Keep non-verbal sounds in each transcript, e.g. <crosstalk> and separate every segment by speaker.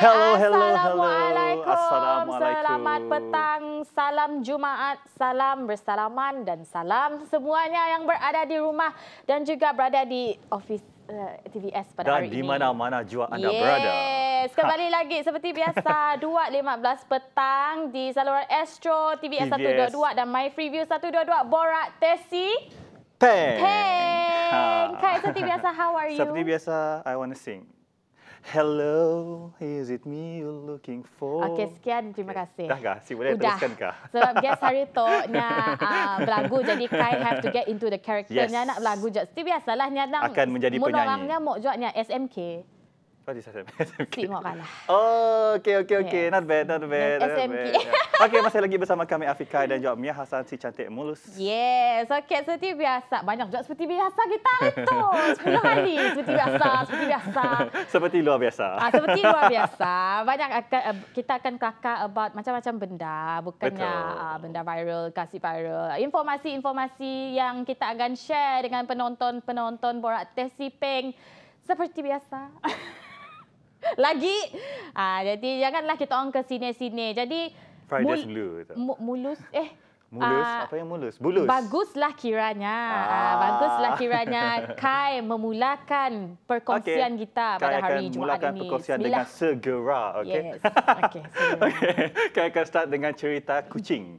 Speaker 1: Hello, hello, hello. Assalamualaikum. Selamat petang.
Speaker 2: Salam Jumaat. Salam bersalaman dan salam semuanya yang berada di rumah dan juga berada di office eh, TVS pada dan hari ini. Dan di
Speaker 1: mana-mana juga anda yes. berada. Yes, kembali
Speaker 2: ha. lagi seperti biasa 2.15 <laughs> petang di saluran Astro TVS, TVS. 122 dan My Freeview 122 Borak Tesi. Teng. Teng.
Speaker 1: Ha. Kai, seperti biasa, how are you? Seperti biasa, I want to sing. Hello, is it me you're looking for? Okay,
Speaker 2: sekian. Terima kasih. Dah
Speaker 1: kah? Si boleh Udah. teruskan kah?
Speaker 2: Sebab dia hari tu nak uh, berlagu. Jadi, I have to get into the character. Yes. nak berlagu. Jadi, biasalah. Nya nak Mula orangnya mok juga SMK.
Speaker 1: Oh di SMK. <laughs> SMK. Tengok kalah. Oh, okay, okay, okay. Yes. Not bad, not bad. Not SMK. Bad. okay, masih lagi bersama kami Afika dan juga Mia Hassan, si cantik mulus.
Speaker 2: Yes, okay. Seperti biasa. Banyak juga seperti biasa kita lah itu. <laughs> Sepuluh hari. Seperti biasa, seperti biasa.
Speaker 1: Seperti luar biasa. Ah, seperti luar
Speaker 2: biasa. Banyak akan, eh, kita akan kakak about macam-macam benda. Bukannya Betul. Ah, benda viral, kasih viral. Informasi-informasi yang kita akan share dengan penonton-penonton Borak Tesi Peng. Seperti biasa. <laughs> <laughs> lagi. Ah, jadi janganlah kita orang ke sini-sini. Jadi
Speaker 3: Friday mul-
Speaker 1: mulus.
Speaker 2: Mulus eh
Speaker 1: Mulus? Uh, apa yang mulus? Bulus? Baguslah
Speaker 2: kiranya. Ah. ah. Baguslah kiranya Kai memulakan perkongsian okay. kita pada Kai hari Jumaat ini. Kai memulakan perkongsian dengan
Speaker 1: segera. Okay? Yes. Okay, <laughs> okay. Kai akan start dengan cerita kucing.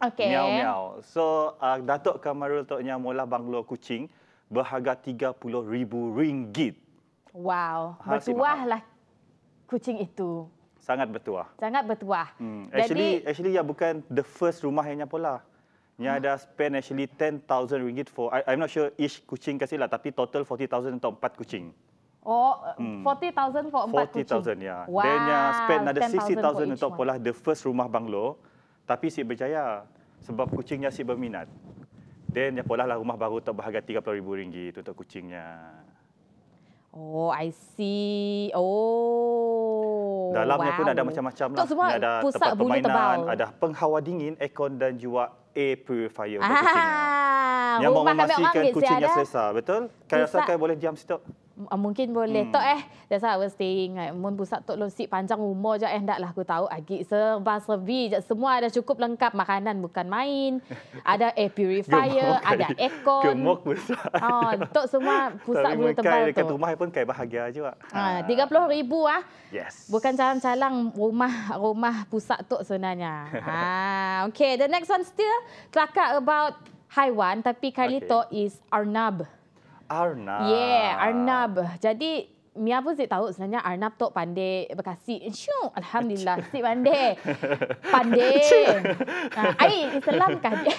Speaker 2: Okay. Miau, miau.
Speaker 1: So, uh, Datuk Kamarul Tok Nyamola Banglo Kucing berharga rm ringgit.
Speaker 2: Wow, bertuahlah kucing itu.
Speaker 1: Sangat bertuah.
Speaker 2: Sangat bertuah.
Speaker 1: Hmm. Actually, Jadi, actually ya bukan the first rumah yang pula. Nya huh? ada spend actually ten thousand ringgit for, I, I'm not sure each kucing kasih lah, tapi total forty thousand untuk empat kucing.
Speaker 3: Oh, hmm. thousand for empat kucing. Forty thousand
Speaker 1: ya. Wow. Then spend ada sixty thousand untuk pola the first rumah banglo. Tapi si berjaya sebab kucingnya si berminat. Then ya pola lah rumah baru tak berharga ribu ringgit untuk kucingnya.
Speaker 2: Oh, I see.
Speaker 1: Oh. Dalamnya wow. pun ada macam-macam lah. Semua ada pusat tempat bulu tebal. ada penghawa dingin, aircon dan juga air purifier. Ah,
Speaker 2: yang memastikan kucingnya selesa,
Speaker 1: betul? Kaya saya boleh diam situ
Speaker 2: uh, mungkin boleh hmm. tok eh. That's why I was saying, like, mun pusat tok lon sip panjang umur je eh. Tak lah aku tahu, agi ah, serba serbi je. Semua ada cukup lengkap, makanan bukan main. <laughs> Ada air purifier, ada kali. aircon. Gemuk
Speaker 1: pusat. Oh, ah, tok semua <laughs> pusat bulu tebal tu. Dekat rumah pun kaya bahagia je.
Speaker 2: Ha. Uh, RM30,000 ah. Yes. Bukan calang-calang rumah rumah pusat tok sebenarnya. ha. <laughs> Okay, the next one still. Kelakar about haiwan, tapi kali okay. tok is Arnab.
Speaker 1: Arnab. Yeah,
Speaker 2: Arnab. Jadi Mia pun sih tahu sebenarnya Arnab tu pandai bekasi. Syuk, Alhamdulillah, sih pandai.
Speaker 3: <laughs> Pandai. Aiy,
Speaker 2: ha, ai, selam dia. <laughs>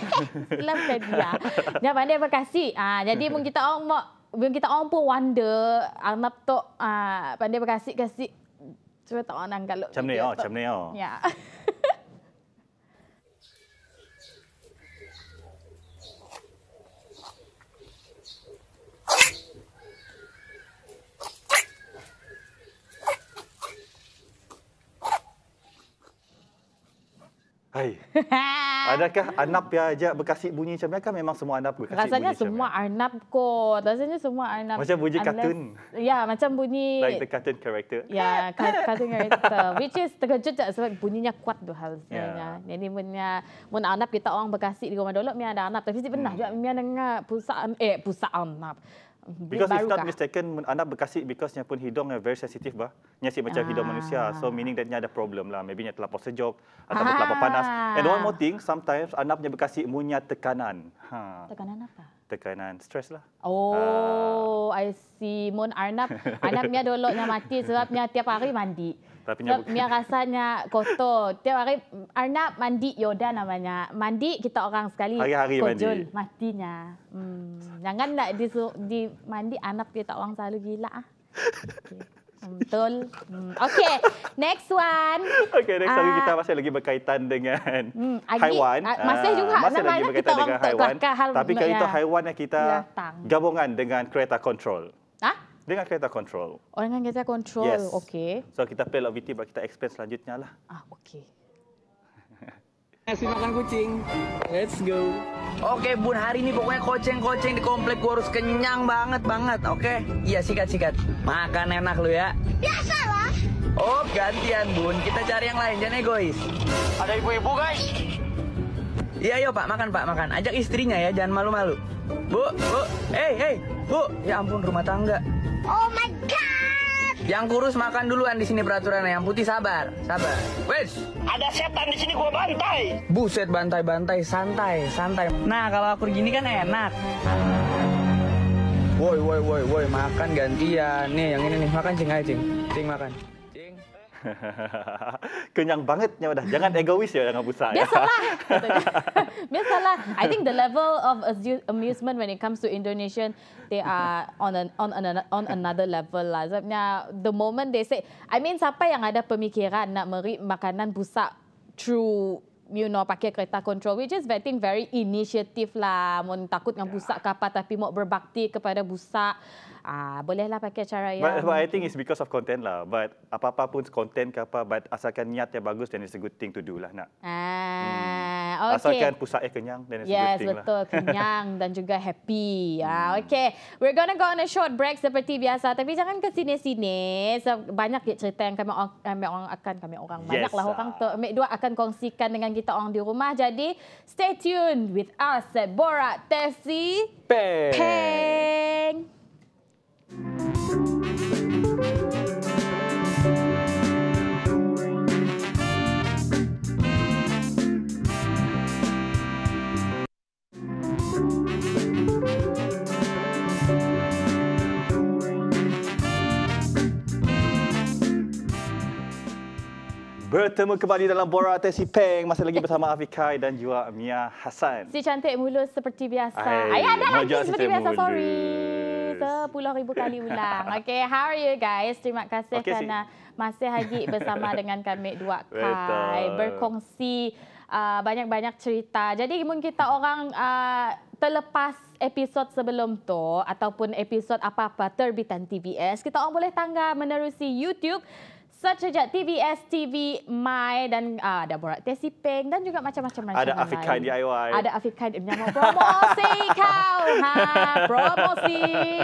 Speaker 3: selam dia.
Speaker 2: Dia pandai bekasi. Ah, ha, jadi mungkin kita orang mak bila kita orang pun wonder Arnab tu uh, ha, pandai bekasi kasi. Cuma tak orang kalau. Macam ni, oh, macam Oh. Yeah.
Speaker 1: Hai. <laughs> Adakah anap ya, ajak berkasih bunyi macam ni kan memang semua anap berkasih bunyi Rasanya
Speaker 2: semua anap ko, Rasanya semua anap. Macam bunyi kartun. Ya, macam bunyi. Like the
Speaker 1: cartoon character. Ya,
Speaker 2: cartoon character. <laughs> Which is terkejut tak sebab bunyinya kuat tu hal ya. sebenarnya. Yeah. Jadi punya, pun anap kita orang berkasih di rumah dolok, mi ada anap. Tapi sih benar hmm. juga, mi dengar pusat, eh pusat anap. Because if not
Speaker 1: mistaken, anda berkasih because nya pun hidung yang very sensitive bah. Nya si macam ah. hidung manusia. So meaning that nya ada problem lah. Maybe nya terlalu sejuk atau ah. terlalu panas. And one more thing, sometimes anda punya berkasih munya tekanan. Ha.
Speaker 2: Tekanan apa?
Speaker 1: tekanan stres lah. Oh,
Speaker 2: uh. I see. Mun Arnab, Arnab dia dolok mati sebabnya tiap hari mandi tapi nya bukan. Mia rasanya kotor. Tiap hari Arna mandi Yoda namanya. Mandi kita orang sekali. Hari-hari mandi. Kojol Hmm. Jangan nak di, mandi anak kita orang selalu gila. Ah. Okay. Hmm, betul. Hmm. Okay, next one. Okay, next uh, kita
Speaker 1: masih lagi berkaitan dengan hmm, haiwan. Uh, masih juga. Uh, masih lagi berkaitan dengan haiwan. Tapi kali ya. itu haiwan yang kita
Speaker 2: datang. gabungan
Speaker 1: dengan kereta kontrol. Hah? Dengan kereta kontrol. Oh,
Speaker 2: dengan kereta kontrol. Yes.
Speaker 3: Okey.
Speaker 1: So kita play VT buat kita expense selanjutnya lah. Ah, okey.
Speaker 3: <laughs> Kasih makan kucing. Let's go. Oke, Bun, hari ini pokoknya koceng-koceng di komplek gua harus kenyang banget banget, oke? Okay? Iya, sikat-sikat. Makan enak lu ya. Biasa lah. Oh, gantian, Bun. Kita cari yang lain, jangan egois. Ada ibu-ibu, guys. Iya, yuk, Pak, makan, Pak, makan. Ajak istrinya ya, jangan malu-malu. Bu, Bu. Hei, eh, hei, Bu. Ya ampun, rumah tangga. Oh my god. Yang kurus
Speaker 1: makan duluan di sini peraturannya, yang putih sabar, sabar.
Speaker 3: Wes. Ada setan di sini gua bantai.
Speaker 1: Buset bantai-bantai, santai, santai. Nah, kalau aku gini kan enak.
Speaker 3: Woi, woi, woi, woi, makan gantian. Nih, yang ini nih, makan cing aja, cing.
Speaker 2: Cing
Speaker 1: makan. <laughs> Kenyang banget nyawa dah. Jangan <laughs> egois ya, jangan busa. Biasalah.
Speaker 2: <laughs> Biasalah. I think the level of amusement when it comes to Indonesian, they are on an, on an, on another level lah. Sebabnya, the moment they say, I mean, siapa yang ada pemikiran nak meri makanan busa through you know, pakai kereta kontrol, which is very, very initiative lah. Mungkin takut dengan ya. busak kapal tapi mau berbakti kepada busak. Ah, bolehlah pakai cara yang... But, but I
Speaker 1: think it's because of content lah. But apa-apa pun content ke apa, but asalkan niat yang bagus, then it's a good thing to do lah nak.
Speaker 2: Ah, hmm. okay. Asalkan
Speaker 1: pusat eh kenyang, then it's yes, a good thing betul. lah. Yes, betul. Kenyang
Speaker 2: <laughs> dan juga happy. Ah, hmm. Ah, okay, we're gonna go on a short break seperti biasa. Tapi jangan ke sini-sini. So, banyak cerita yang kami, kami orang akan, kami orang yes, banyak lah ah. orang tu. Mek dua akan kongsikan dengan kita orang di rumah. Jadi, stay tuned with us at Borat Tessie Peng. Peng.
Speaker 1: Bertemu kembali dalam Bora Tesi Peng. Masih lagi bersama Afikai dan juga Mia Hassan.
Speaker 2: Si cantik mulus seperti biasa. Ayah, ada lagi seperti biasa. Sorry sepuluh ribu kali <laughs> ulang. Okay, how are you guys? Terima kasih okay, kerana si. masih haji <laughs> bersama dengan kami dua kali. Berkongsi uh, banyak-banyak uh, cerita. Jadi mungkin kita orang uh, terlepas episod sebelum tu ataupun episod apa-apa terbitan TBS, kita orang boleh tangga menerusi YouTube Search saja TVS TV My dan uh, ada borak Tessie Peng dan juga macam-macam macam Ada Afiq Khan DIY. Ada Afiq Khan yang nyamuk promosi <laughs>
Speaker 1: kau. Ha, promosi.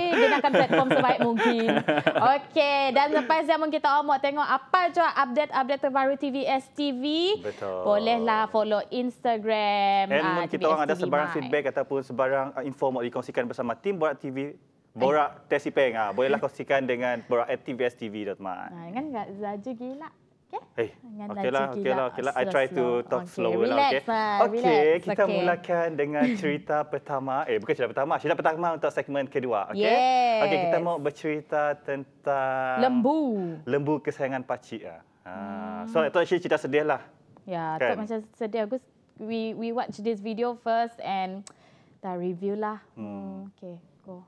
Speaker 1: Gunakan platform sebaik mungkin. <laughs>
Speaker 2: Okey, dan lepas zaman kita omok tengok apa jua update-update terbaru TVS TV. Betul. Bolehlah follow Instagram. Dan uh, ah, kita orang ada sebarang My.
Speaker 1: feedback ataupun sebarang ah, info mau dikongsikan bersama tim borak TV Borak Tasty Peng ah. Bolehlah kongsikan dengan Borak at tvstv.my. Ha,
Speaker 2: dengan enggak zaja gila.
Speaker 1: Okay? Hey, okay lah, okay lah, okay lah. I try to talk okay, slower lah, okay? Okay, ah, kita okay. mulakan dengan <laughs> cerita pertama. Eh, bukan cerita pertama. Cerita pertama untuk segmen kedua, okay? Yes. Okay, kita mau bercerita tentang... Lembu. Lembu kesayangan pakcik lah. Ha. Ah, hmm. So, itu actually cerita sedih lah.
Speaker 2: Ya, yeah, kan? macam sedih. Aku, we we watch this video first and... Dah review lah. Hmm. hmm okay, go.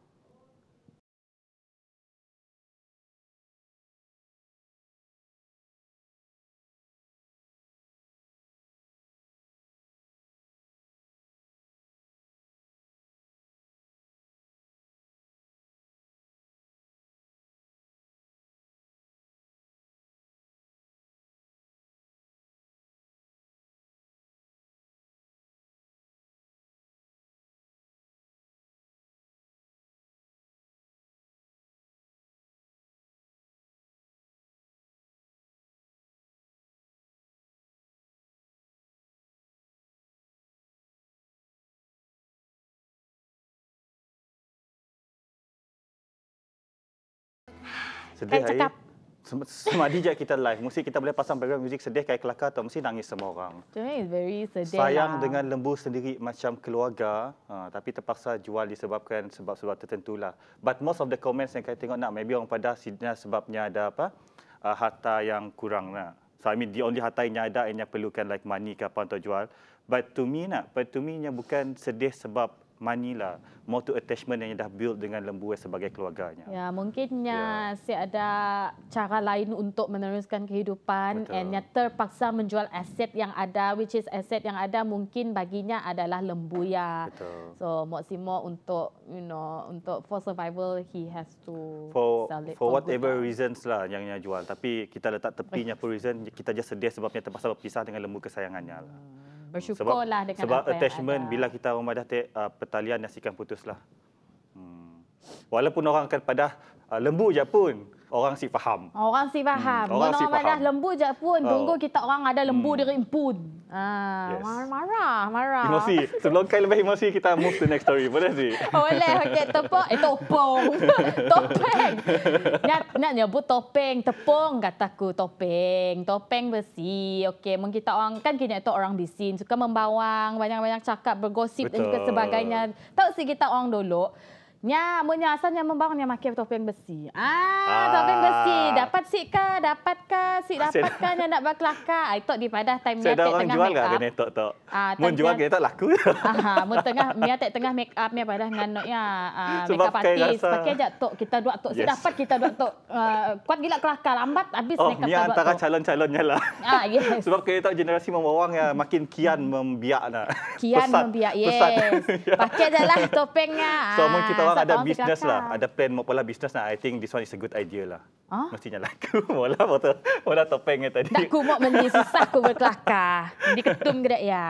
Speaker 2: sedih kain cekap.
Speaker 1: Semua DJ kita live, mesti kita boleh pasang background music sedih kayak kelakar atau mesti nangis semua orang.
Speaker 2: It's very
Speaker 3: sedih lah. Sayang lah. dengan
Speaker 1: lembu sendiri macam keluarga, uh, tapi terpaksa jual disebabkan sebab-sebab tertentu lah. But most of the comments yang kita tengok nak, maybe orang pada sini sebabnya ada apa uh, harta yang kurang lah. So I mean the only harta yang ada yang perlukan like money ke apa untuk jual. But to me nak, but to me yang bukan sedih sebab Manila motor attachment yang dah build dengan lembu sebagai keluarganya.
Speaker 2: Ya, mungkinnya yeah. si ada cara lain untuk meneruskan kehidupan Betul. and terpaksa menjual aset yang ada which is aset yang ada mungkin baginya adalah lembu ya. Betul. So maksimo untuk you know untuk for survival he has to for, sell it for whatever
Speaker 1: good. Lah. reasons lah yang dia jual tapi kita letak tepinya for reason kita just sedih sebabnya terpaksa berpisah dengan lembu kesayangannya lah. Hmm bersyukur lah dengan sebab apa attachment bila kita rumah dah uh, pertalian nasikan putuslah hmm walaupun orang akan padah uh, lembu je pun orang si faham.
Speaker 2: Orang si hmm, faham. Hmm. Orang, orang si faham. dah lembu je pun, oh. tunggu kita orang ada lembu hmm. diri pun. Ah, yes. Marah, marah. Emosi.
Speaker 1: Sebelum kali lebih emosi, kita move to next story. Boleh sih? <laughs> Boleh. okey topeng.
Speaker 2: Eh, topeng. <laughs> topeng. Nak, nak nyebut topeng. Tepung kataku. Topeng. Topeng besi. Okey, mungkin kita orang, kan kini itu orang bisin. Suka membawang, banyak-banyak cakap, bergosip Betul. dan juga sebagainya. Tahu sih kita orang dulu. Nya, munya asal nya membang nya makan topeng besi. Ah, ah. topeng besi. Dapat sih ke? Dapat ke? Sih ah, dapat ke nya nak berkelakar, Ai ah, tok di padah time nya tengah orang jual make up. Sedang jual ke tok tok? jual ah,
Speaker 1: ke laku. Ha, mun
Speaker 2: tengah nya <laughs> tengah make up nya padah ngan nok nya <laughs> make up artis. Pakai aja tok kita dua tok. Yes. Sik dapat kita dua tok. Uh, kuat gila kelakar lambat habis oh, make up. Oh, antara
Speaker 1: calon calonnya lah. Ah, yes. <laughs> Sebab kita generasi membawang ya makin kian hmm. membiak nak. Kian membiak. Yes. Ya. Pakai
Speaker 2: jelah topengnya. So mun kita memang ada bisnes lah. Ada
Speaker 1: plan mau pola bisnes lah. I think this one is a good idea lah. Huh? Ah? Mestinya laku. Mula <laughs> foto, mula topeng ni tadi. Tak kumok
Speaker 2: menjadi susah aku berkelakar. Di ketum gerak ya.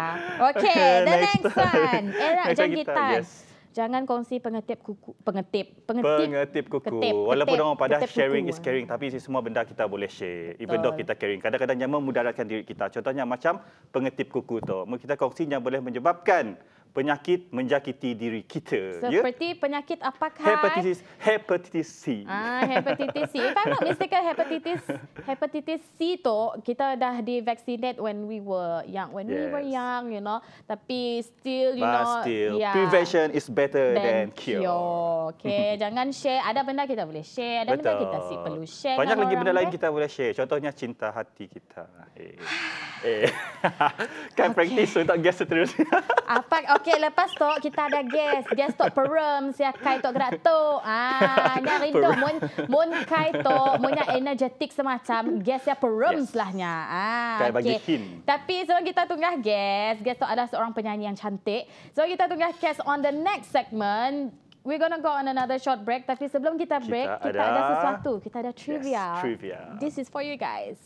Speaker 2: Okay, okay, the next, next one. Era jangkitan. Yes. Jangan kongsi pengetip kuku. Pengetip. Pengetip,
Speaker 1: pengetip kuku. Ketip, Walaupun orang pada sharing kuku. is caring. Tapi semua benda kita boleh share. Betul. Even though kita caring. Kadang-kadang yang mudaratkan diri kita. Contohnya macam pengetip kuku tu. Kita kongsi yang boleh menyebabkan penyakit menjakiti diri kita. Ya?
Speaker 2: Seperti ya? penyakit apakah? Hepatitis,
Speaker 1: hepatitis C. Ah, hepatitis C. If I'm not mistaken, hepatitis, <laughs>
Speaker 2: hepatitis C tu kita dah divaksinate when we were young. When yes. we were young, you know. Tapi still, you But know. still, yeah. prevention
Speaker 1: is better than, than cure.
Speaker 2: cure. Okay, <laughs> jangan share. Ada benda kita boleh share. Ada Betul. benda kita sih perlu share. Banyak lagi benda lain eh. kita
Speaker 1: boleh share. Contohnya cinta hati kita. Eh. <sighs> eh. <laughs> kan okay. practice untuk so, guest seterusnya.
Speaker 2: Apa? Okay. Okey, lepas tu kita ada guest. Guest tok perum, si kai tok gerak tu. Ah, ni hari tu mun mun kai tu munya energetik semacam guest ya perum yes. lah nya. Ah, okay. bagi Tapi sebelum kita tunggah guest, guest tok ada seorang penyanyi yang cantik. Sebelum kita tunggah guest on the next segment, We're gonna go on another short break. Tapi sebelum kita break, kita, kita ada, ada sesuatu. Kita ada trivia. Yes, trivia. This is for you guys.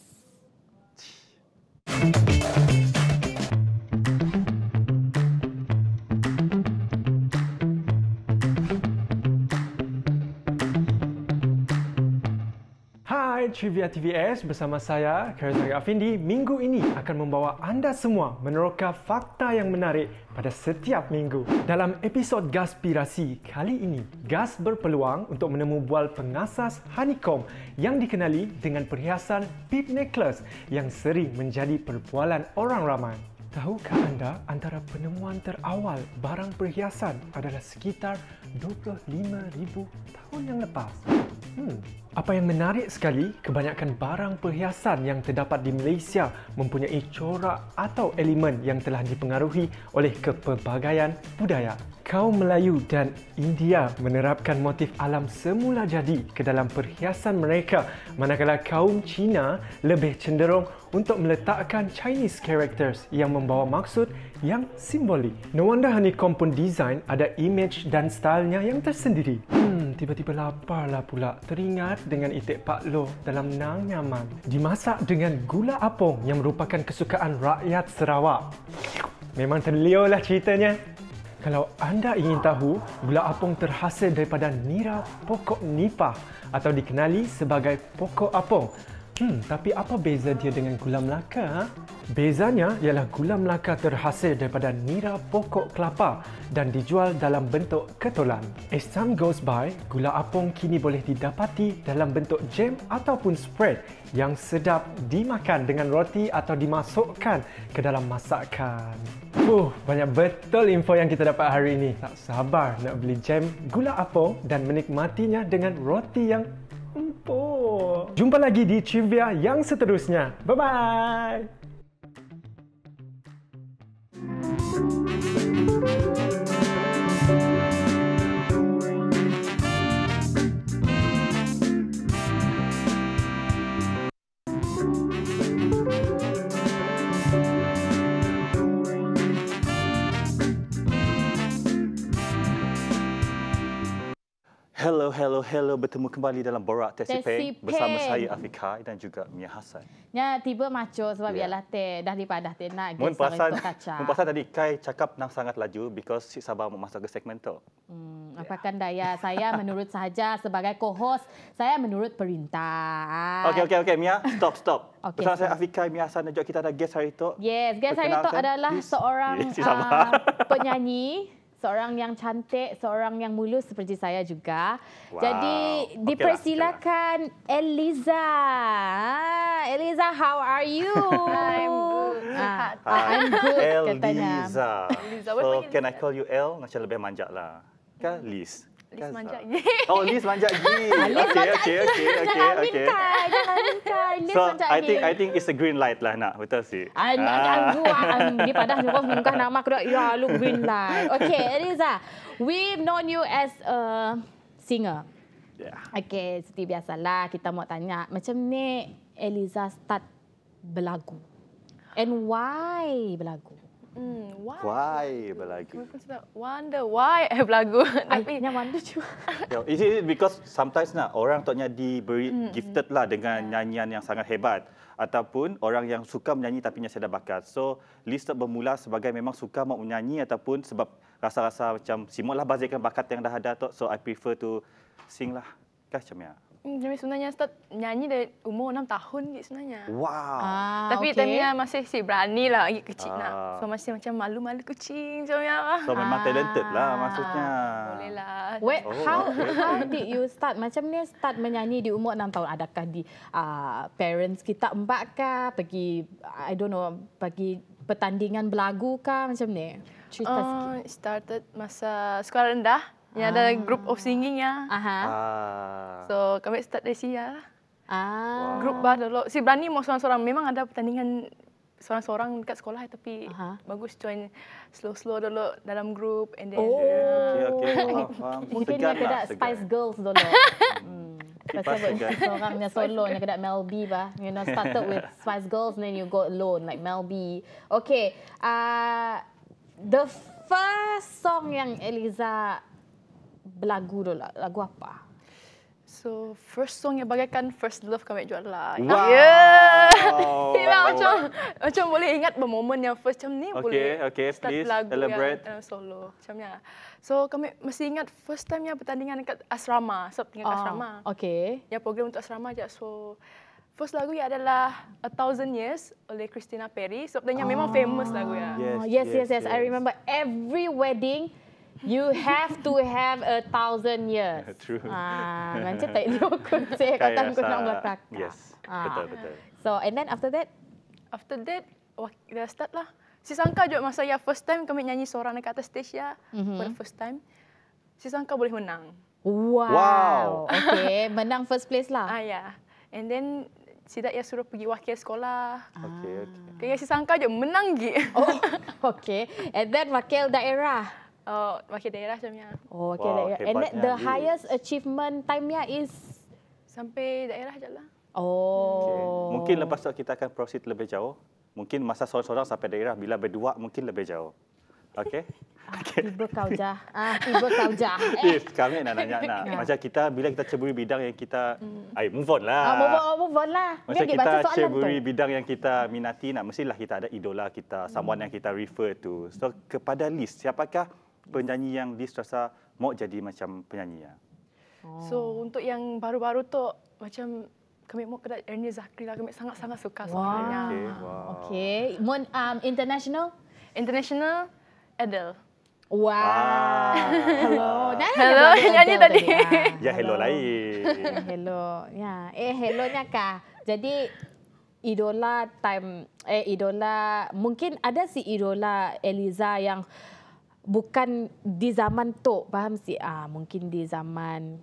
Speaker 4: My Trivia TVS bersama saya, Karazari Afindi, minggu ini akan membawa anda semua meneroka fakta yang menarik pada setiap minggu. Dalam episod Gaspirasi kali ini, Gas berpeluang untuk menemu bual pengasas honeycomb yang dikenali dengan perhiasan peep necklace yang sering menjadi perbualan orang ramai. Tahukah anda antara penemuan terawal barang perhiasan adalah sekitar 25,000 tahun yang lepas? Hmm, apa yang menarik sekali, kebanyakan barang perhiasan yang terdapat di Malaysia mempunyai corak atau elemen yang telah dipengaruhi oleh kepelbagaian budaya. Kaum Melayu dan India menerapkan motif alam semula jadi ke dalam perhiasan mereka, manakala kaum Cina lebih cenderung untuk meletakkan Chinese characters yang membawa maksud yang simbolik. No wonder honeycomb pun design ada image dan stylenya yang tersendiri tiba-tiba lapar lah pula. Teringat dengan itik Pak Lo dalam Nang Nyaman. Dimasak dengan gula apung yang merupakan kesukaan rakyat Sarawak. Memang terliur lah ceritanya. Kalau anda ingin tahu, gula apung terhasil daripada nira pokok nipah atau dikenali sebagai pokok apung. Hmm, tapi apa beza dia dengan gula melaka? Ha? Bezanya ialah gula melaka terhasil daripada nira pokok kelapa dan dijual dalam bentuk ketulan. As time goes by, gula apung kini boleh didapati dalam bentuk jam ataupun spread yang sedap dimakan dengan roti atau dimasukkan ke dalam masakan. Uh, banyak betul info yang kita dapat hari ini. Tak sabar nak beli jam gula apung dan menikmatinya dengan roti yang Jumpa lagi di trivia yang seterusnya. Bye bye.
Speaker 1: Hello, hello, hello. Bertemu kembali dalam Borak Tesipeng bersama saya Afika dan juga Mia Hasan.
Speaker 2: Ya, tiba maco sebab yeah. ialah teh dah dipadah teh nak gesa pasal, kaca. pasal
Speaker 1: tadi Kai cakap nak sangat laju because si Sabah mau masuk ke segmen tu.
Speaker 2: Hmm, apakan yeah. daya saya menurut sahaja sebagai co-host, saya menurut perintah. Okey,
Speaker 1: okey, okey Mia, stop, stop. <laughs> okay, bersama so. saya Afika, Mia Hasan dan juga kita ada guest hari itu.
Speaker 2: Yes, guest hari itu adalah yes. seorang yes, <laughs> si uh, penyanyi seorang yang cantik, seorang yang mulus seperti saya juga. Wow. Jadi okay lah, dipersilakan okay lah. Eliza. Ah, Eliza, how are you? <laughs> Ah, ah, I'm good. I'm
Speaker 1: good Eliza. Eliza. So, can I call you El? Macam lebih manjak lah. Kan, Liz.
Speaker 3: Liz kan Manjak Gi.
Speaker 1: Oh, Liz Manjak Gi. <laughs> okay, okay, okay, okay, okay, okay. Jangan okay. Kai, jangan Liz so, I think, I think it's a green light lah nak, betul sih? Ah, ah. Nak ganggu, ni ah, padah semua mengukah nama
Speaker 2: kedua, ya, lu green light. Okay, Eliza, <laughs> we've known you as a singer. Yeah. Okay, seperti biasalah kita mau tanya, macam ni Eliza start berlagu? And why berlagu?
Speaker 3: Hmm, why?
Speaker 1: Why berlagu?
Speaker 3: Wonder why <laughs> eh berlagu. Tapi nyanyi wonder juga.
Speaker 1: <laughs> Yo, is it because sometimes nak orang tuanya diberi hmm, hmm, gifted lah dengan yeah. nyanyian yang sangat hebat ataupun orang yang suka menyanyi tapi nyanyi tidak bakat. So, Lister bermula sebagai memang suka mau menyanyi ataupun sebab rasa-rasa macam simoklah bazirkan bakat yang dah ada tu. So, I prefer to sing lah. Kah macam ya?
Speaker 3: Hmm, jadi sebenarnya start nyanyi dari umur enam tahun gitu sebenarnya.
Speaker 1: Wow. Ah, ah Tapi okay. Tamiya
Speaker 3: masih si berani lah lagi kecil ah. nak. So masih macam malu-malu kucing macam ya. So memang ah.
Speaker 1: talented lah maksudnya. Boleh lah. Wait, oh, how, okay. how did you
Speaker 2: start? Macam ni start menyanyi di umur enam tahun. Adakah di uh, parents kita empat kah? Pergi, I don't know, pergi pertandingan berlagu
Speaker 3: kah macam ni? Cerita uh, sikit. Started masa sekolah rendah. Ya, ah. ada group of singing ya. Ah. So kami start dari sini ya. Ah. Group bar dulu. Si Brani, mau seorang-seorang. Memang ada pertandingan seorang-seorang dekat sekolah tapi Aha. bagus join slow-slow dulu dalam group and then oh. Yeah. okay, okay. <laughs> Mungkin dia lah, kena Spice Girls dulu.
Speaker 2: Pasal orang
Speaker 3: yang solo yang kena Mel B bah.
Speaker 2: You know, started with <laughs> Spice Girls, then you go alone like Mel B. Okay, uh,
Speaker 3: the first song yang Eliza berlagu dulu lah, lagu apa So first song yang bagaikan first love kami jual lah. Wow. Ah, ya. <laughs> yeah. Wow. wow. macam, macam boleh ingat momen yang first macam ni okay, boleh okay, start please lagu kan, elaborate. yang uh, eh, solo macamnya. Lah. So kami masih ingat first time yang pertandingan dekat asrama. So tinggal oh, asrama. Okay. Yang program untuk asrama je. So First lagu ya adalah A Thousand Years oleh Christina Perry. Sebabnya so, oh. memang ah. famous lagu ya. Yes yes oh, yes, yes, yes, yes. I remember every wedding You have to have a thousand
Speaker 2: years. <laughs> True. Ah, nanti tak itu <laughs> aku saya kata aku nak belakang. Yes. Ah. Betul betul.
Speaker 3: So and then after that, after that, wah, start lah. Si sangka juga masa ya first time kami nyanyi seorang dekat atas stage ya, mhm. for the first time. Si sangka boleh menang. Wow. Okay, <laughs> menang first place lah. Ah ya. And then si dak ya suruh pergi wakil sekolah. Ah.
Speaker 1: Okay, okay.
Speaker 3: Kaya si sangka juga menang gitu. Oh, okay. And then wakil daerah. Oh, wakil daerah Syamia. Ah.
Speaker 2: Oh, wakil wow, daerah. And that, the highest achievement time ya is sampai daerah je lah.
Speaker 1: Oh. Okay. Mungkin lepas tu kita akan proceed lebih jauh. Mungkin masa seorang-seorang sampai daerah bila berdua mungkin lebih jauh. Okey. <laughs> Ah, tiba
Speaker 2: kau jah. Ah, tiba kau jah. <laughs> Eh.
Speaker 1: kami nak nanya nak. <laughs> Macam kita, bila kita ceburi bidang yang kita... Hmm. Ay, move on lah. Ah, move, on, oh,
Speaker 2: move on lah. Macam Dia kita ceburi tu.
Speaker 1: bidang yang kita minati nak. Mestilah kita ada idola kita, someone hmm. yang kita refer tu. So, kepada list siapakah penyanyi yang Liz rasa mau jadi macam penyanyi ya.
Speaker 3: Oh. So untuk yang baru-baru tu macam kami mau kena Ernie Zakri lah. Kami sangat-sangat suka wow. sebenarnya. Okay. Wow. okay. Mon, um, international? International, Adele. Wow. Ah. Hello. Nah, hello. <laughs> Nyanyi tadi.
Speaker 2: tadi. Ah,
Speaker 1: <laughs> ya, hello, lagi. <laughs>
Speaker 2: hello. Ya. Eh, hello-nya kah? Jadi, idola time eh idola mungkin ada si idola Eliza yang bukan di zaman Tok, faham si? Ah, mungkin di zaman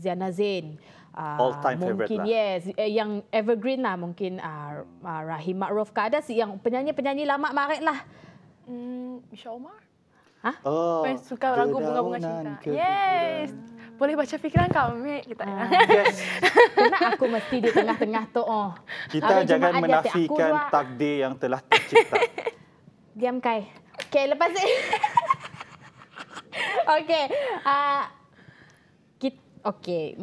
Speaker 2: Ziana Zain. Uh, All time mungkin, favorite lah. Yes, eh, yang evergreen lah mungkin uh, Rahim Ma'ruf. Kak ada si yang penyanyi-penyanyi lama marek lah.
Speaker 3: Hmm, Michelle Omar.
Speaker 1: Hah? Oh,
Speaker 2: suka lagu Bunga-Bunga Cinta. Kedaunan. Yes.
Speaker 3: Boleh baca fikiran kami kita. Uh, <laughs> yes. Kenapa aku mesti di tengah-tengah tu? Oh. Kita Hari jangan menafikan
Speaker 1: takdir yang telah tercipta.
Speaker 3: <laughs> Diam, Kai.
Speaker 2: Okay, lepas ni. <laughs> okay. Uh, kita, okay.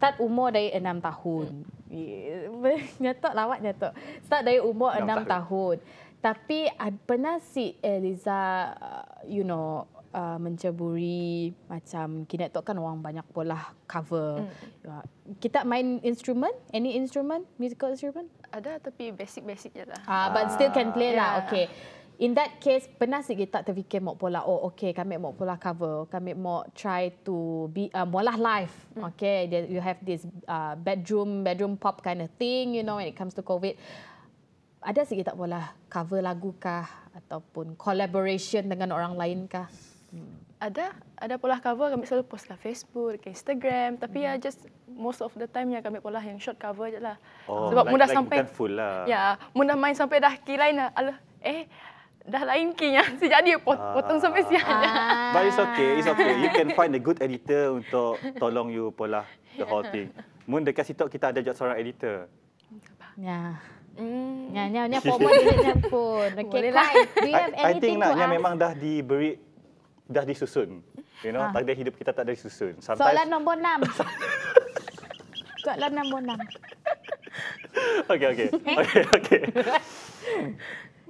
Speaker 2: Start umur dari enam tahun.
Speaker 3: Hmm.
Speaker 2: Nyatok lawat nyatok. Start dari umur enam tahun. tahun. Tapi uh, pernah si Eliza, uh, you know, uh, menceburi macam kita tok kan orang banyak pula cover. Mm. kita main instrument? Any instrument?
Speaker 3: Musical instrument? Ada tapi basic-basic je lah. Ah, but still
Speaker 2: can play uh, lah. Ya. Okay. In that case, pernah sih kita terfikir mau pola, oh okay, kami mau pola cover, kami mau try to be uh, molah live. Mm. Okay, you have this uh, bedroom, bedroom pop kind of thing, you know, when it comes to COVID. Ada sih kita pola cover lagu kah ataupun collaboration dengan orang lain kah? Hmm.
Speaker 3: Ada, ada pola cover kami selalu post kat lah Facebook, ke Instagram, tapi yeah. ya hmm. just most of the time yang kami pola yang short cover je lah. Oh, Sebab like, mudah like sampai, full
Speaker 1: lah. ya,
Speaker 3: mudah main sampai dah kira alah, eh, dah lain king ya. <laughs> Si jadi pot potong sampai ah. siang. Ah. But
Speaker 1: it's okay, it's okay. You can find a good editor untuk tolong you pola the whole thing. Mun dekat situ kita ada juga seorang editor.
Speaker 2: Ya. Mm. Nya, nya, nya, <laughs> pokok dia pun. Okay, Boleh lah. Do you have anything I think nak, yang memang
Speaker 1: dah diberi, dah disusun. You know, ha. Ah. takde hidup kita tak ada disusun. Sometimes... Soalan
Speaker 2: nombor enam. <laughs> Soalan nombor enam.
Speaker 1: Okay, okay. Eh? Okay, okay.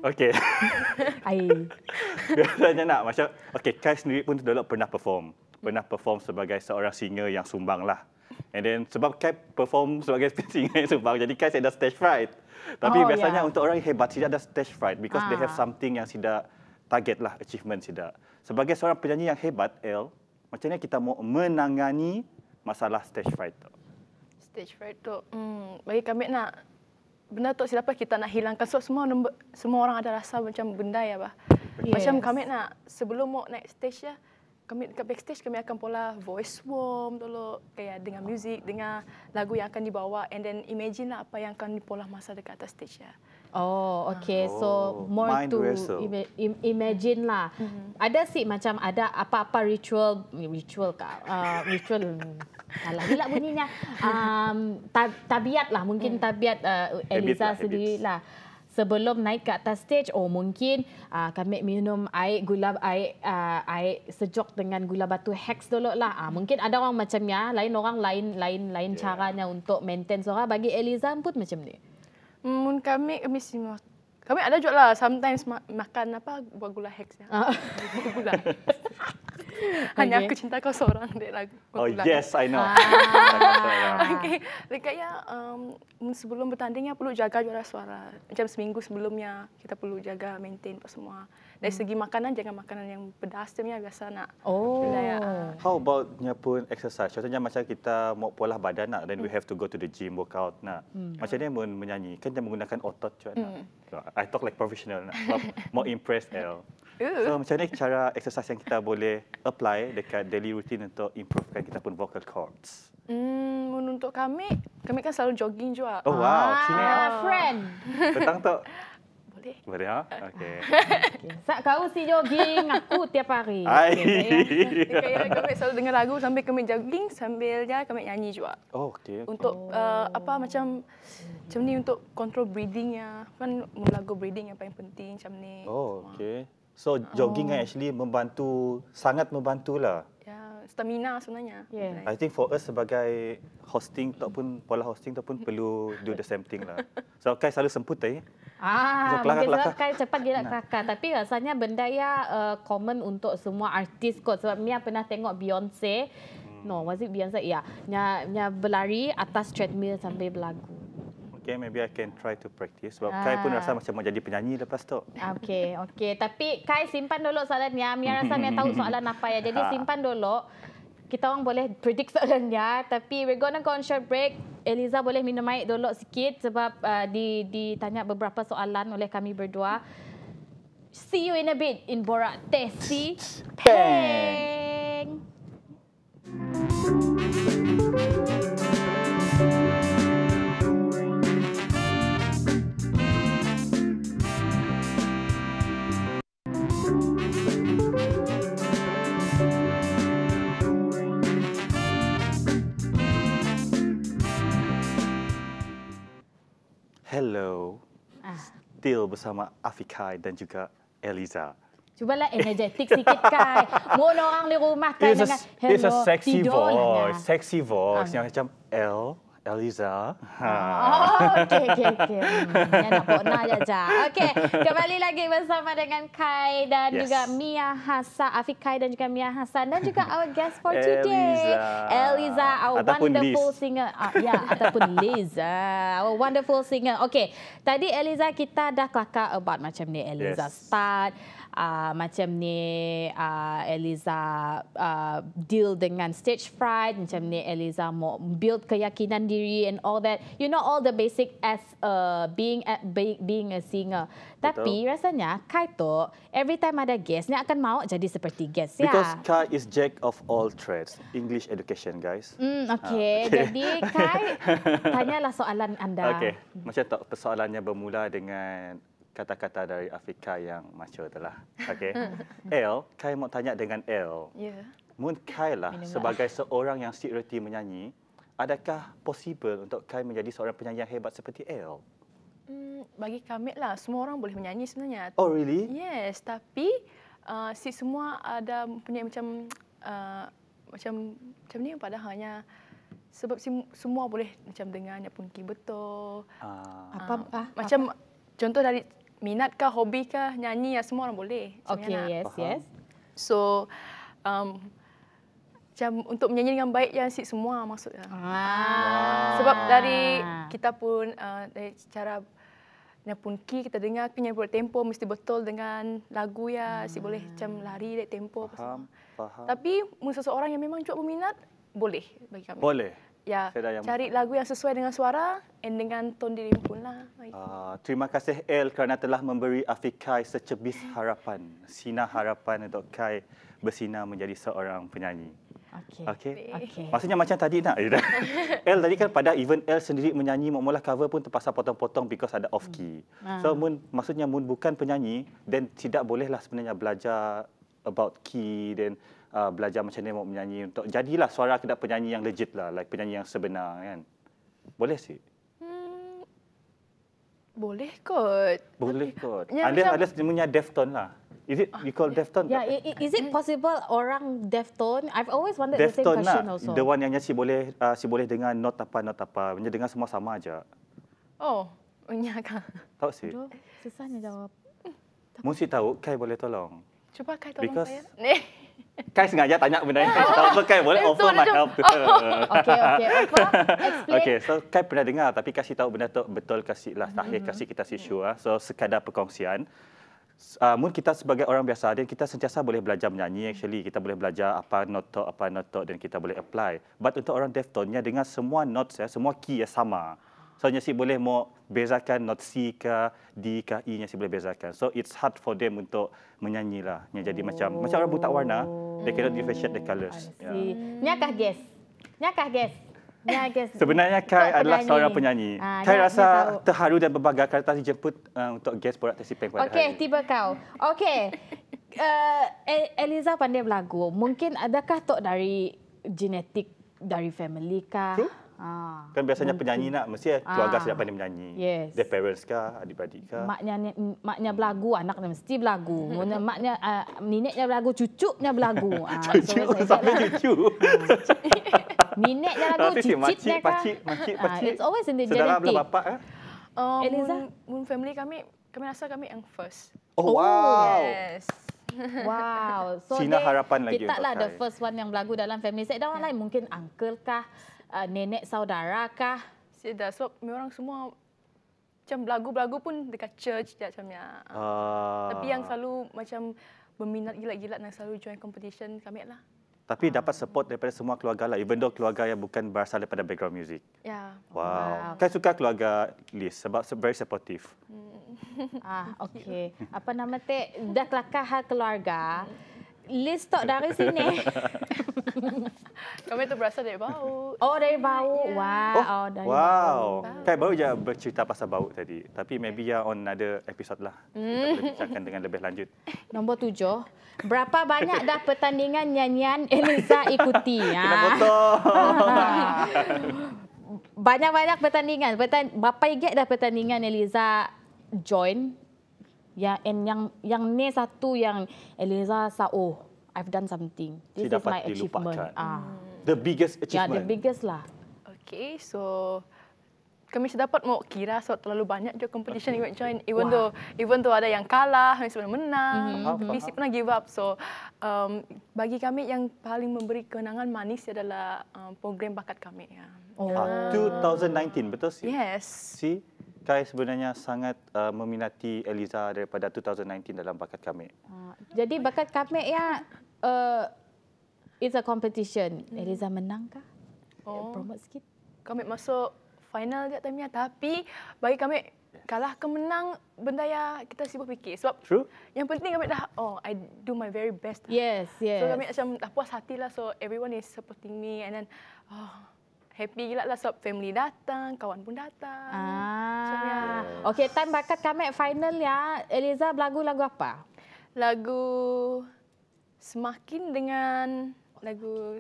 Speaker 1: Okay. <laughs> Air. Biasanya <laughs> nak macam, okay, Kai sendiri pun dulu pernah perform. Pernah perform sebagai seorang singer yang sumbang lah. And then sebab Kai perform sebagai <laughs> singer yang sumbang, jadi Kai ada stage fright. Tapi oh, biasanya yeah. untuk orang yang hebat, tidak ada stage fright because ah. they have ah. something yang tidak target lah, achievement tidak. Sebagai seorang penyanyi yang hebat, L, macam mana kita mau menangani masalah stage fright tu?
Speaker 3: Stage fright tu, hmm, bagi kami nak benda tu siapa kita nak hilangkan so semua semua orang ada rasa macam benda ya bah yes. macam kami nak sebelum mau naik stage ya kami ke backstage kami akan pola voice warm dulu kaya dengan music dengan lagu yang akan dibawa and then imagine lah apa yang akan dipola masa dekat atas stage ya
Speaker 2: Oh, ah. okay. Oh, so more mind to Im Im imagine lah. Mm -hmm. Ada sih macam ada apa-apa ritual, eh, ritual kak, uh, ah, ritual. Salah hmm, gila bunyinya. Um, tab tabiat lah, mungkin hmm. tabiat uh, ah, Eliza habit sendiri habits. lah. Sebelum naik ke atas stage, oh mungkin uh, kami minum air gula air uh, air sejuk dengan gula batu hex dulu lah. Uh, mungkin ada orang macamnya, lain orang lain lain lain yeah. caranya untuk maintain suara. Bagi Eliza pun macam ni.
Speaker 3: Mun kami kami semua. Kami ada juga lah sometimes ma- makan apa buah gula hex ya. Ah. Buah gula. <laughs> Hanya okay. aku cinta kau seorang dek lagu. Oh yes, I know. Ah. <laughs> okay, dekat ya um, sebelum bertandingnya perlu jaga juara suara. Macam seminggu sebelumnya kita perlu jaga maintain pas semua. Dari hmm. segi makanan jangan makanan yang pedas tu ya, biasa nak. Oh. Ah.
Speaker 1: How about pun exercise? Contohnya macam kita mau pola badan nak then we hmm. have to go to the gym workout nak. Hmm. Macam ni pun menyanyi kan dia menggunakan otot tu I talk like professional nak. <laughs> more impress L. So macam ni cara exercise yang kita boleh apply dekat daily routine untuk improvekan kita pun vocal cords.
Speaker 3: Hmm, untuk kami, kami kan selalu jogging juga. Oh wow, ah, sini. Friend. Betang
Speaker 1: tak? <laughs> boleh. Boleh ha? Okey.
Speaker 3: Tak kau si jogging aku tiap hari. <laughs> Okey. Ya. Kami selalu dengar lagu sambil kami jogging, sambil dia kami nyanyi juga. Oh, okey. Untuk oh. Uh, apa macam -hmm. macam ni untuk control breathing ya. Kan lagu breathing yang paling penting macam ni.
Speaker 1: Oh, okey. So jogging oh. actually membantu sangat membantu lah
Speaker 3: stamina sebenarnya. Yeah.
Speaker 1: I think for us sebagai hosting ataupun pola hosting ataupun hmm. perlu do the same thing lah. So Kai selalu semput eh.
Speaker 2: Ah, so, kelakar, mungkin kelakar. Kai cepat gila kelakar. Nah. Tapi rasanya benda yang uh, common untuk semua artis kot. Sebab Mia pernah tengok Beyonce. Hmm. No, was it Beyonce? Ya. Yeah. Nya, nya berlari atas treadmill sampai berlagu.
Speaker 1: Okay, maybe I can try to practice. Sebab ah. Kai pun rasa macam mau jadi penyanyi lepas tu.
Speaker 2: Okay, okay. Tapi Kai simpan dulu soalan ni. Mia rasa Mia tahu <laughs> soalan apa ya. Jadi ha. simpan dulu. Kita orang boleh predict soalan ya. Tapi we're gonna go on short break. Eliza boleh minum air dulu sikit sebab uh, di ditanya beberapa soalan oleh kami berdua. See you in a bit in Borak Tesi.
Speaker 1: Peng. Peng. Hello. Ah. Still bersama Afikai dan juga Eliza.
Speaker 2: Cubalah energetik sikit Kai. Mohon orang di rumah Kai it's dengan a, Hello. It's a sexy voice.
Speaker 1: Sexy ah. voice yang macam L. Eliza. Ha. Oh, okey, okey, okey. Hmm, ya, nak pokna je, Okey, kembali
Speaker 2: lagi bersama dengan Kai dan yes. juga Mia Hassan. Afiq Kai dan juga Mia Hassan. Dan juga our guest for today. Eliza. Eliza, our ataupun wonderful Liz. singer. Uh, ya, yeah, ataupun Liz. Uh, our wonderful singer. Okey, tadi Eliza kita dah kelakar about macam ni. Eliza yes. start uh, macam ni uh, Eliza uh, deal dengan stage fright, macam ni Eliza mau build keyakinan diri and all that. You know all the basic as a being a, being a singer. Tapi Betul. rasanya Kai tu every time ada guest ni akan mau jadi seperti guest ya. Because
Speaker 1: Kai is jack of all trades, English education guys. Mm, okay. Ah, okay. <laughs> Jadi Kai tanyalah
Speaker 2: soalan anda. Okay.
Speaker 1: Macam tak persoalannya bermula dengan kata-kata dari Afrika yang macho telah. <laughs> okay? El, kai mau tanya dengan El? Yeah. Mun kai lah, lah sebagai seorang yang sekuriti menyanyi, adakah possible untuk kai menjadi seorang penyanyi yang hebat seperti El?
Speaker 3: Hmm, bagi kami lah semua orang boleh menyanyi sebenarnya. Oh really? Yes, tapi uh, si semua ada punya macam uh, macam macam ni pada hanya sebab si, semua boleh macam dengar nyanyi pun kibetoh. Uh, ah. apa, uh, apa, apa macam apa. contoh dari minat ke hobi ke nyanyi ya semua orang boleh. Okay, yes, Faham. yes. So um, macam untuk menyanyi dengan baik yang si semua maksudnya. Ah. Sebab dari kita pun uh, dari cara pun ki kita dengar punya buat tempo mesti betul dengan lagu ya hmm. si boleh macam lari dek tempo. Faham. Faham. Tapi mungkin seseorang yang memang cukup minat boleh bagi kami. Boleh ya, yang cari lagu yang sesuai dengan suara dan dengan ton diri pun lah.
Speaker 1: Uh, terima kasih El kerana telah memberi Afiq secebis harapan. Sina harapan untuk Kai bersinar menjadi seorang penyanyi. Okey. Okey. Okay. Maksudnya macam tadi nak. <laughs> El tadi kan pada even El sendiri menyanyi mula-mula cover pun terpaksa potong-potong because ada off key. Hmm. So ah. mun maksudnya mun bukan penyanyi dan tidak bolehlah sebenarnya belajar about key dan uh, belajar macam ni mau menyanyi untuk jadilah suara kita penyanyi yang legit lah like penyanyi yang sebenar kan boleh sih hmm,
Speaker 3: boleh kot
Speaker 1: boleh kot anda ya, anda deaf tone lah Is it you call ya, deaf tone? Yeah,
Speaker 2: is it possible orang deaf tone? I've always wondered Defton the same question
Speaker 1: also. lah. also. The one yang si boleh uh, si boleh dengar not apa not apa, dia dengar semua sama aja.
Speaker 3: Oh, punya kan? Tahu sih. Susahnya jawab.
Speaker 1: Mesti tahu, kai boleh tolong.
Speaker 3: Cuba kai tolong Because... saya. <laughs>
Speaker 1: Kan sengaja tanya benda ni. Kan tahu apa kan boleh so, offer my help. Oh. <laughs> okay, okay. so kan pernah dengar tapi kasih tahu benda tu betul kasih lah. Mm-hmm. Akhir kasih kita si sure. Ah. So sekadar perkongsian. Namun ah, uh, kita sebagai orang biasa dan kita sentiasa boleh belajar menyanyi actually. Kita boleh belajar apa note apa note dan kita boleh apply. But untuk orang deaf tone dengan semua notes ya, semua key ya sama. So nyasi boleh mau bezakan not C ke D ke E nyasi boleh bezakan. So it's hard for them untuk menyanyi lah. Nya jadi oh. macam macam orang buta warna, they cannot differentiate the colours.
Speaker 2: Yeah. Nyakah guess? Nyakah guess? Ya, Sebenarnya Kai adalah seorang penyanyi. Ha, Kai rasa
Speaker 1: terharu dan berbangga kerana dijemput uh, untuk guest produk Tasi Peng pada okay, hari ini.
Speaker 2: tiba kau. Okay, Uh, <laughs> eh, Eliza pandai berlagu. Mungkin adakah tok dari genetik dari family kah? True? Ah.
Speaker 1: Kan biasanya Mungkin. penyanyi nak mesti eh, ah. keluarga siapa pandai menyanyi. Yes. Their parents ke, adik-adik ke. Maknya
Speaker 2: maknya berlagu, anaknya mesti berlagu. mana maknya uh, neneknya berlagu, cucuknya berlagu. cucu <laughs> ah, so
Speaker 1: sampai cucu. Ah,
Speaker 2: <laughs>
Speaker 3: neneknya berlagu, cicitnya ke. Pakcik, pakcik, kan? pakcik. Ah, it's always in the genetic. Sedara belah bapak ke? Eh? Um, Eliza? Moon family kami, kami rasa kami yang first. Oh, oh wow. Yes.
Speaker 2: <laughs> Wow. So Cina harapan lagi. Kita lah the first one yang berlagu dalam family. Saya dah orang ya. lain
Speaker 3: mungkin uncle kah uh, nenek saudara kah? Sudah sebab orang semua macam lagu-lagu pun dekat church dia macam ya.
Speaker 1: Uh. Tapi yang
Speaker 3: selalu macam berminat gila-gila nak selalu join competition kami lah.
Speaker 1: Tapi dapat support daripada semua keluarga lah. Even though keluarga yang bukan berasal daripada background music. Ya. Yeah. Wow. wow. Kan suka keluarga Liz sebab very supportive.
Speaker 2: Hmm. ah, <laughs> okay. Apa nama teh? Dah kelakar ha, keluarga. Let's talk dari sini. Kami
Speaker 3: tu berasal dari bau. Oh, dari bau. Ya. Wow. Oh, oh dari wow. bau.
Speaker 1: Kan baru je bercerita pasal bau tadi. Tapi maybe ya on another episode lah.
Speaker 3: Kita hmm. bincangkan
Speaker 1: dengan lebih lanjut.
Speaker 2: Nombor tujuh. Berapa banyak dah pertandingan nyanyian Elisa ikuti? Kena ah.
Speaker 1: <laughs>
Speaker 2: Banyak-banyak pertandingan. Berapa banyak dah pertandingan Elisa join yang and yang yang ni satu yang Eliza rasa oh I've done something. This si is dapat my achievement. Ah.
Speaker 1: The
Speaker 3: biggest ya, achievement. Yeah, the biggest lah. Okay, so kami sudah dapat mau kira so terlalu banyak juga competition okay. yang join. Even wow. though even though ada yang kalah, kami sebenarnya menang, mm -hmm. pernah give up. So um, bagi kami yang paling memberi kenangan manis adalah um, program bakat kami. Ya.
Speaker 1: Oh. Ah. 2019 ah. betul sih. Yes. See? Kai sebenarnya sangat uh, meminati Eliza daripada 2019 dalam bakat kami.
Speaker 3: Ah,
Speaker 2: jadi bakat kami ya uh, it's a competition. Eliza
Speaker 3: menang kah? Oh. Eh, promote sikit. Kami masuk final dia time ya tapi bagi kami kalah ke menang benda ya kita sibuk fikir sebab True. yang penting kami dah oh I do my very best. Yes, lah. yes. So kami macam dah puas hatilah so everyone is supporting me and then oh happy gila lah sebab family datang, kawan pun datang. Ah. So, yeah. Okay, time bakat kami final ya. Eliza, lagu-lagu apa? Lagu Semakin dengan lagu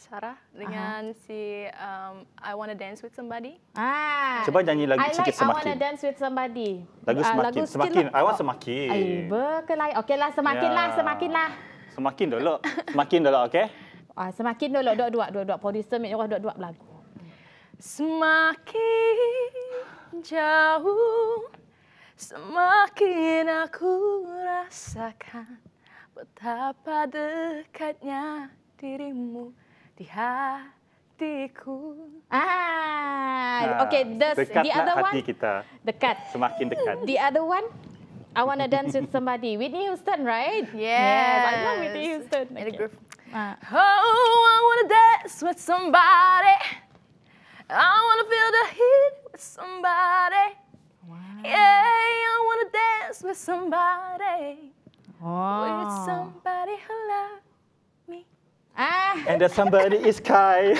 Speaker 3: Sarah dengan uh-huh. si um, I Wanna Dance With Somebody. Ah. Cuba nyanyi lagu like Semakin. I Wanna Dance With Somebody. Lagu ah, Semakin. Uh, lagu semakin. semakin. Lah. I Want Semakin. Ay, berkelai. Okeylah,
Speaker 2: Semakin lah, yeah. Semakin lah.
Speaker 1: Semakin dulu. Semakin dulu, okey?
Speaker 2: Ah, semakin dulu, dua-dua. Dua-dua, producer, mereka dua-dua berlagu.
Speaker 3: Semakin jauh, semakin aku rasakan betapa dekatnya dirimu di hatiku. Ah, okay, the, the other hati one.
Speaker 2: Kita. Dekat. Semakin dekat. The other one. I want to dance with somebody. Whitney Houston,
Speaker 3: right? Yeah, yes. I love Whitney Houston. Okay. Ah. Oh, I want to dance with somebody. I wanna feel the heat with somebody. Wow. Yeah, I wanna dance with somebody.
Speaker 1: Wow. With
Speaker 3: oh. somebody who loves me. Ah. And that
Speaker 1: somebody is <laughs> oh, Kai.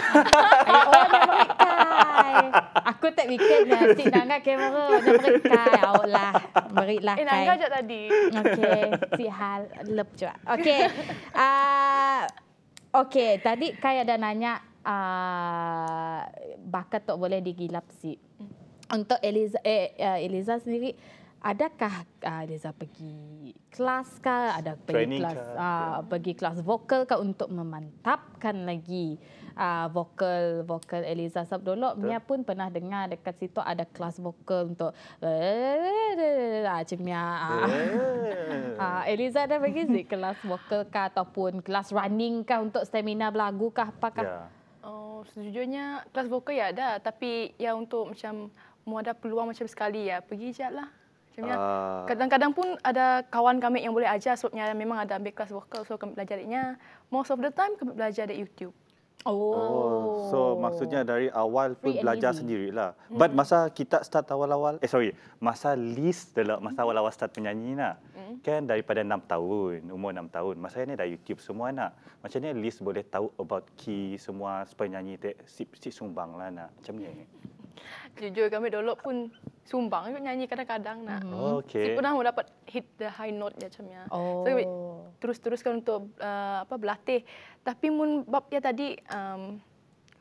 Speaker 1: Aku tak weekend
Speaker 2: lah. Cik Nangga
Speaker 3: kamera. Dia beri Kai. Awak
Speaker 2: lah. Beri lah eh, Kai. Eh, Nangga je
Speaker 3: tadi. Okay. si Hal.
Speaker 2: Lep je. Okay. Ah, okay. Tadi Kai ada nanya Ah, bakat tak boleh digilap si. Hmm. Untuk Eliza, eh, eh, Eliza sendiri, adakah uh, Eliza pergi kelas ke? Ada pergi kelas, uh, pergi kelas vokal ke untuk memantapkan lagi uh, vokal vokal Eliza sebab dulu Mia pun pernah dengar dekat situ ada kelas vokal untuk macam Mia eh. <laughs> Eliza ada pergi sih kelas vokal ke ataupun kelas running ke untuk stamina berlagu ke apakah yeah
Speaker 3: sejujurnya kelas vokal ya ada tapi ya untuk macam mau ada peluang macam sekali ya pergi je lah. ya. Ah. Kadang-kadang pun ada kawan kami yang boleh ajar sebabnya memang ada ambil kelas vokal so kami belajarnya. Most of the time kami belajar dari YouTube. Oh.
Speaker 1: oh. So maksudnya dari awal pun Free belajar sendirilah. Hmm. But masa kita start awal-awal, eh sorry, masa list dalam masa awal-awal start menyanyi lah. Mm-hmm. kan daripada enam tahun umur enam tahun masa ni dah YouTube semua nak macam ni list boleh tahu about key semua supaya nyanyi te, sip sip sumbang lah nak macam ni
Speaker 3: jujur kami dulu pun sumbang juga nyanyi kadang-kadang nak mm-hmm. Oh, okay. sip pernah dapat hit the high note ya macamnya oh. terus-teruskan untuk uh, apa berlatih tapi mungkin bab ya tadi um,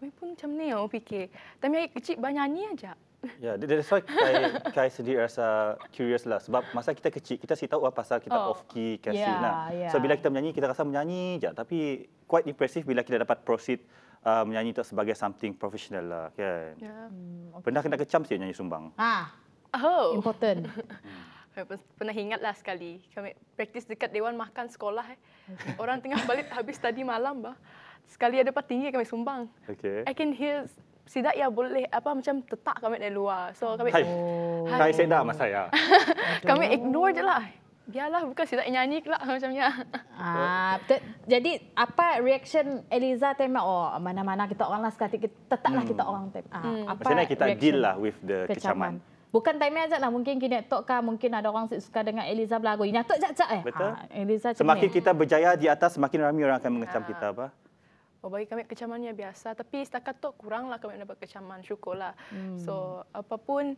Speaker 3: kami pun macam ni orang fikir. Tapi yang kecil banyak ni aja.
Speaker 1: Ya, yeah, that's why Kai, Kai sendiri rasa curious lah. Sebab masa kita kecil, kita sih tahu apa lah sahaja kita oh. off key, kasih. Yeah, nah. yeah. So, bila kita menyanyi, kita rasa menyanyi je. Tapi quite impressive bila kita dapat proceed uh, menyanyi itu sebagai something professional lah. Kan?
Speaker 3: Yeah. Hmm,
Speaker 1: okay. Pernah kena kecam sih nyanyi sumbang?
Speaker 3: Ah, oh. important. <laughs> Pernah ingat lah sekali. Kami praktis dekat Dewan Makan sekolah. Eh. Orang tengah balik habis tadi malam. Bah sekali ada pas tinggi kami sumbang. Okay. I can hear sidak ya boleh apa macam tetak kami dari luar. So kami Hai. Oh. Hai saya dah <laughs> masa kami ignore je lah. Biarlah bukan sidak nyanyi lah <laughs>
Speaker 2: macamnya. Ah, uh, jadi apa reaction Eliza time oh mana-mana kita orang lah sekali lah kita hmm. orang tema. Ah, hmm. Ah, apa Maksudnya kita deal lah
Speaker 1: with the kecaman. kecaman.
Speaker 2: Bukan time aja lah mungkin kini tok kah mungkin ada orang suka dengan Eliza lagu. Ini tok jak jak eh. Ha, Eliza
Speaker 3: semakin cemik. kita
Speaker 1: berjaya di atas semakin ramai orang akan mengecam ha. kita apa.
Speaker 3: Oh, bagi kami kecamannya biasa. Tapi setakat tu kuranglah kami dapat kecaman. Syukurlah. Hmm. So, apapun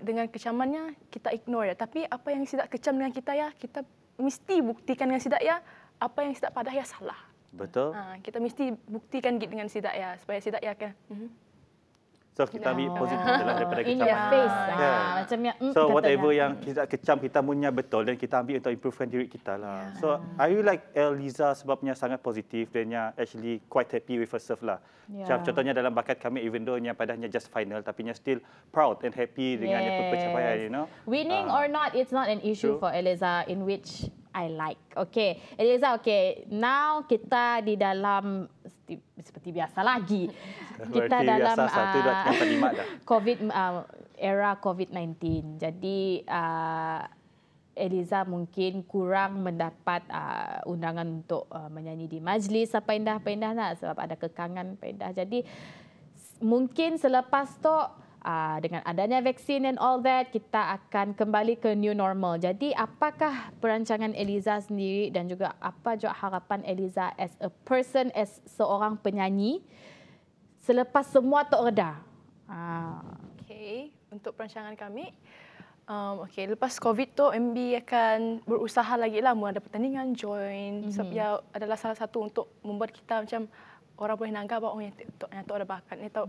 Speaker 3: dengan kecamannya, kita ignore. Ya. Tapi apa yang sidak kecam dengan kita, ya kita mesti buktikan dengan sidak ya. Apa yang sidak padah ya salah. Betul. Ha, kita mesti buktikan dengan sidak ya. Supaya sidak ya kan.
Speaker 1: So kita ambil no. Ah. positif adalah daripada kecaman. In Yeah. yeah.
Speaker 3: Macam yang, mm, so whatever lah.
Speaker 1: yang kita kecam kita punya betul dan kita ambil untuk improvekan diri kita lah. Yeah. So are you like Eliza sebabnya sangat positif dan yang actually quite happy with herself lah. Yeah. Macam contohnya dalam bakat kami even though yang padahnya just final tapi dia still proud and happy dengan yes. pencapaian you know.
Speaker 2: Winning uh, or not it's not an issue true. for Eliza in which I like. Okay, Eliza, okay. Now kita di dalam seperti biasa lagi. <laughs> Kita Berarti dalam uh, COVID uh, era COVID-19. Jadi uh, Eliza mungkin kurang mendapat uh, undangan untuk uh, menyanyi di majlis apa indah-indah nak sebab ada kekangan pendah. Jadi mungkin selepas tu uh, dengan adanya vaksin and all that kita akan kembali ke new normal. Jadi apakah perancangan Eliza sendiri dan juga apa juga harapan Eliza as a person as seorang penyanyi selepas semua tok reda? Uh.
Speaker 3: Okay, untuk perancangan kami Um, okay, lepas COVID tu, MB akan berusaha lagi lah, mula ada pertandingan, join. Mm-hmm. Sebab ia adalah salah satu untuk membuat kita macam orang boleh nangka bahawa oh, yang tu ada bakat ni, tahu,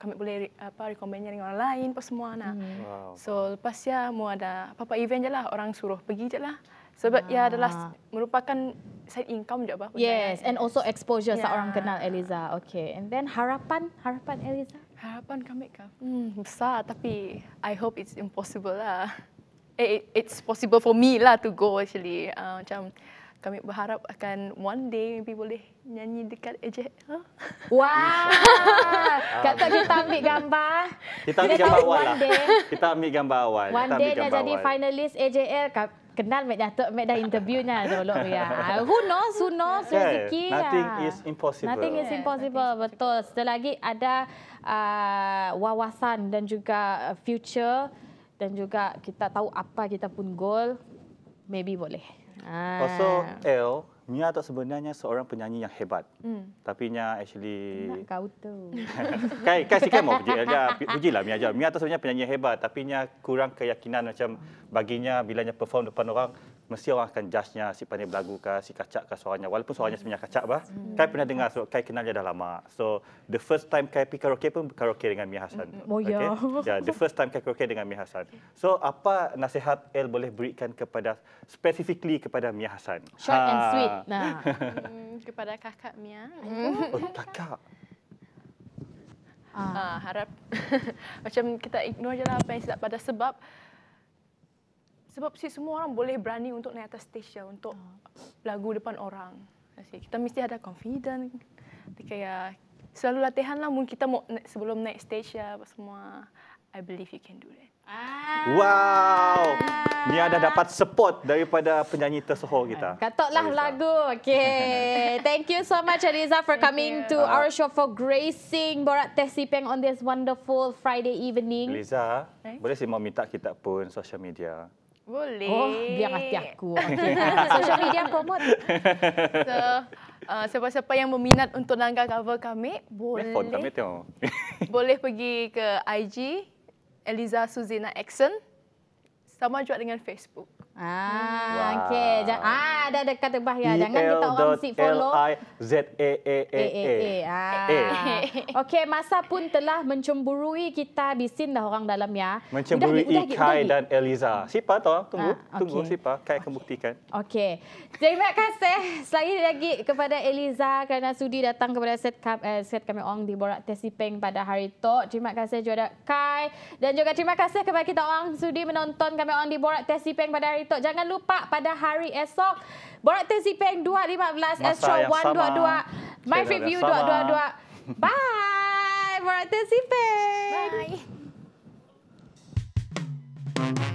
Speaker 3: kami boleh apa recommendnya dengan orang lain pas semua nak. Hmm. Wow. So lepas ya mu ada apa-apa event je lah orang suruh pergi je lah. Sebab ya, ah. ya adalah merupakan side income juga Yes, and also exposure yeah. orang kenal
Speaker 2: Eliza. Okay, and
Speaker 3: then harapan harapan Eliza. Harapan kami kan Hmm, besar tapi I hope it's impossible lah. <laughs> it's possible for me lah to go actually. Uh, macam kami berharap akan one day maybe boleh nyanyi dekat Ejek. Huh? Ha? Wah. Kata tak ambil gambar. Kita ambil gambar, kita ambil gambar awal lah.
Speaker 1: Kita ambil gambar awal. One kita day dah jadi
Speaker 2: finalist AJL. Kenal Mek Datuk, Mek dah interviewnya dulu. Ya. <laughs> Who knows, who knows, yeah. rezeki. Lah. Nothing ya. is impossible. Nothing is impossible, betul. Setelah lagi ada uh, wawasan dan juga uh, future. Dan juga kita tahu apa kita pun goal. Maybe boleh.
Speaker 1: Ah. Also L, Mia tak sebenarnya seorang penyanyi yang hebat. Hmm. Tapi nya actually Nak
Speaker 2: kau tu. <laughs> kai kai sikit mau puji aja.
Speaker 1: Pujilah Mia aja. Mia tak sebenarnya penyanyi yang hebat tapi nya kurang keyakinan macam baginya bila nya perform depan orang mesti orang akan judge-nya si pandai berlagu ke si kacak ke suaranya walaupun suaranya hmm. sebenarnya kacak bah hmm. kai pernah dengar so kai kenal dia dah lama so the first time kai pergi karaoke pun karaoke dengan Mia Hasan oh, yeah. okay ya. <laughs> yeah the first time kai karaoke dengan Mia Hasan so apa nasihat El boleh berikan kepada specifically kepada Mia Hasan
Speaker 4: short ha. and sweet <laughs> nah
Speaker 3: hmm, kepada kakak Mia hmm. oh, kakak Ah. Uh, harap <laughs> macam kita ignore je lah apa yang silap pada sebab sebab si semua orang boleh berani untuk naik atas stage ya untuk uh. lagu depan orang. Kita mesti ada confident. Dia kayak selalu latihan lah mungkin kita mau sebelum naik stage ya apa semua. I believe you can do it.
Speaker 1: Ah. Wow. ni ada dapat support daripada penyanyi tersohor kita. Ah, Katoklah Ariza.
Speaker 2: lagu. Okay. <laughs> Thank you so much Ariza for Thank coming you. to uh. our show for gracing Borat Teh Sipeng on this wonderful Friday evening.
Speaker 1: Ariza, eh? boleh sih mau minta kita pun social media?
Speaker 3: Boleh. Oh, biar hati aku. <laughs>
Speaker 4: Okay. Social
Speaker 3: media promote. So, uh, siapa-siapa yang berminat untuk langgar cover kami, boleh. Telefon kami tengok. <laughs> boleh pergi ke IG, Eliza Suzina Action. Sama juga dengan Facebook. Ah, okey. Ja- ah, ada dekat kata ya. Jangan kita orang mesti follow. L I
Speaker 1: Z A A A A.
Speaker 2: Okay, masa pun telah mencemburui kita bisin dah orang dalam ya. Mencemburui udah, udah, Kai dan
Speaker 1: Eliza. Siapa toh tunggu. Ah, okay. Tunggu siapa? Kai akan buktikan.
Speaker 2: Okey. Terima kasih sekali lagi kepada Eliza kerana sudi datang kepada set, eh, set kami orang di Borak Tesipeng pada hari itu. Terima kasih juga Kai dan juga terima kasih kepada kita orang sudi menonton kami orang di Borak Tesipeng pada hari hari tu. Jangan lupa pada hari esok Borak Borat peng 215 Astro 122 My Fit View 222. Bye borak Zipeng. peng. Bye.